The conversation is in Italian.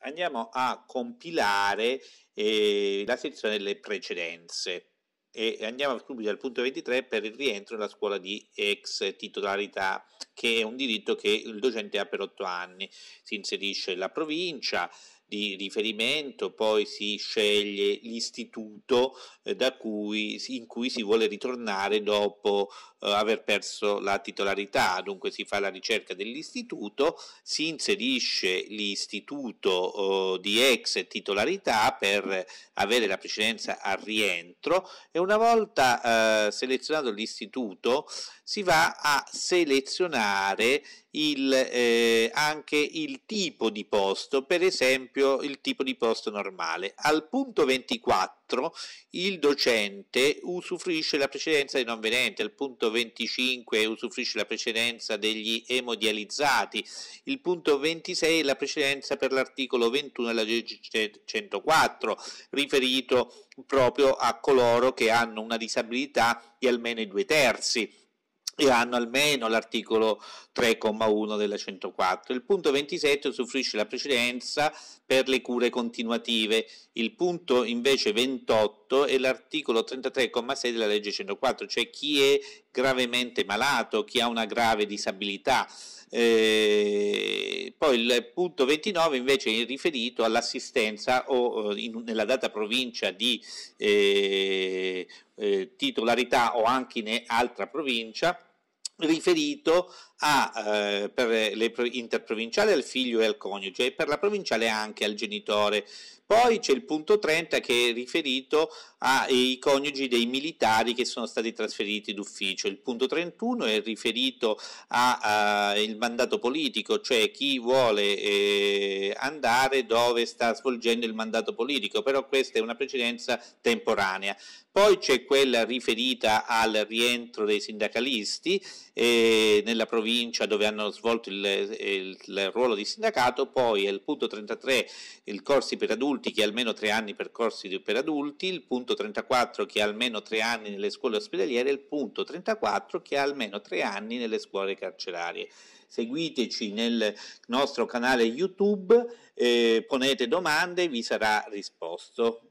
andiamo a compilare eh, la sezione delle precedenze e andiamo subito al punto 23 per il rientro nella scuola di ex titolarità che è un diritto che il docente ha per 8 anni si inserisce la provincia di riferimento, poi si sceglie l'istituto eh, cui, in cui si vuole ritornare dopo eh, aver perso la titolarità, dunque si fa la ricerca dell'istituto, si inserisce l'istituto oh, di ex titolarità per avere la precedenza al rientro e una volta eh, selezionato l'istituto si va a selezionare il, eh, anche il tipo di posto, per esempio esempio il tipo di posto normale. Al punto 24 il docente usufruisce la precedenza dei non vedenti, al punto 25 usufruisce la precedenza degli emodializzati, il punto 26 la precedenza per l'articolo 21 della legge 104 riferito proprio a coloro che hanno una disabilità di almeno i due terzi e hanno almeno l'articolo 3,1 della 104. Il punto 27 usufruisce la precedenza per le cure continuative, il punto invece 28 è l'articolo 33,6 della legge 104, cioè chi è gravemente malato, chi ha una grave disabilità. Eh, poi il punto 29 invece è riferito all'assistenza o eh, in, nella data provincia di eh, eh, titolarità o anche in altra provincia riferito a, eh, per le interprovinciali al figlio e al coniuge e per la provinciale anche al genitore. Poi c'è il punto 30 che è riferito ai coniugi dei militari che sono stati trasferiti d'ufficio. Il punto 31 è riferito al mandato politico, cioè chi vuole eh, andare dove sta svolgendo il mandato politico, però questa è una precedenza temporanea. Poi c'è quella riferita al rientro dei sindacalisti e nella provincia dove hanno svolto il, il, il ruolo di sindacato, poi il punto 33 il corsi per adulti che almeno tre anni per corsi per adulti, il punto 34 che almeno tre anni nelle scuole ospedaliere e il punto 34 che almeno tre anni nelle scuole carcerarie seguiteci nel nostro canale YouTube, eh, ponete domande, vi sarà risposto.